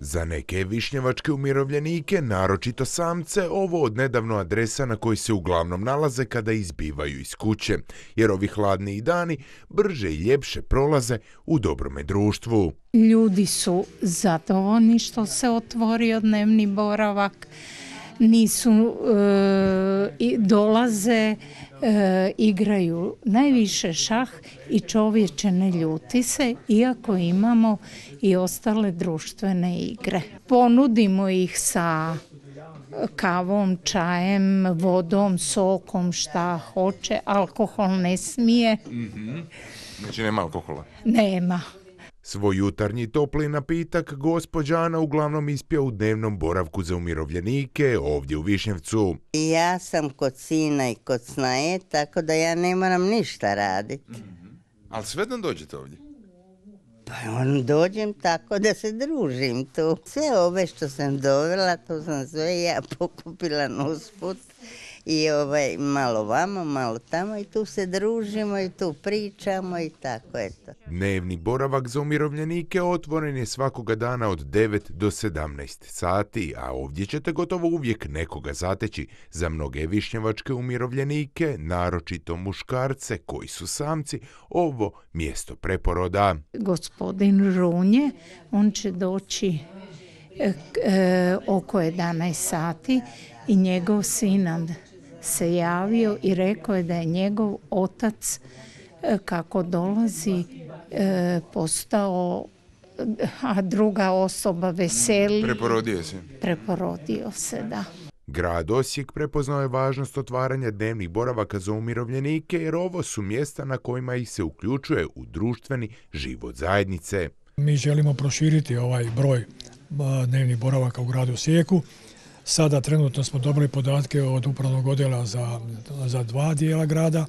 Za neke višnjevačke umirovljenike, naročito samce, ovo od nedavno adresa na kojoj se uglavnom nalaze kada izbivaju iz kuće, jer ovi hladniji dani brže i ljepše prolaze u dobrome društvu. Ljudi su zadovoljni što se otvori dnevni boravak nisu e, i dolaze e, igraju najviše šah i čovječe ne ljuti se iako imamo i ostale društvene igre. Ponudimo ih sa kavom, čajem, vodom, sokom, šta hoće, alkohol ne smije. Mhm. Znači nema alkohola? Nema. Svoj jutarnji topli napitak gospođa Ana uglavnom ispija u dnevnom boravku za umirovljenike ovdje u Višnjevcu. Ja sam kod sina i kod snaje, tako da ja ne moram ništa raditi. Mhm. Ali sve dođete ovdje? Pa on dođem tako da se družim tu. Sve ove što sam dovela, to sam sve ja pokupila nosput i ovaj, malo vamo, malo tamo i tu se družimo i tu pričamo i tako eto. Dnevni boravak za umirovljenike otvoren je svakoga dana od 9 do 17 sati, a ovdje ćete gotovo uvijek nekoga zateći. Za mnoge višnjevačke umirovljenike, naročito muškarce koji su samci, ovo mjesto preporoda. Gospodin Runje, on će doći e, e, oko 11 sati i njegov sinad se javio i rekao je da je njegov otac e, kako dolazi e, postao a druga osoba veseli. Preporodio se. Preporodio se, da. Grad Osijek prepoznao je važnost otvaranja dnevnih boravaka za umirovljenike jer ovo su mjesta na kojima ih se uključuje u društveni život zajednice. Mi želimo proširiti ovaj broj e, dnevnih boravaka u gradu Osijeku Sada trenutno smo dobili podatke od upravnog odjela za, dva dijela grada.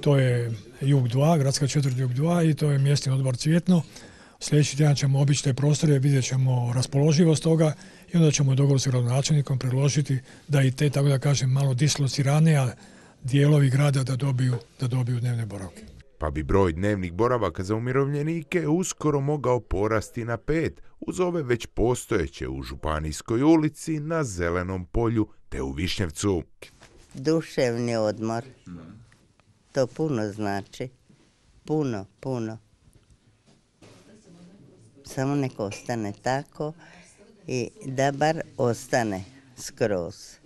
To je Jug 2, gradska četvrta Jug 2 i to je mjestni odbor Cvjetno. Sljedeći tjedan ćemo obići te prostore, vidjet ćemo raspoloživost toga i onda ćemo u dogovoru s gradonačelnikom predložiti da i te, tako da kažem, malo dislociranija dijelovi grada da dobiju, da dobiju dnevne boravke pa bi broj dnevnih boravaka za umirovljenike uskoro mogao porasti na pet uz ove već postojeće u Županijskoj ulici, na Zelenom polju te u Višnjevcu. Duševni odmor. To puno znači. Puno, puno. Samo neko ostane tako i da bar ostane skroz.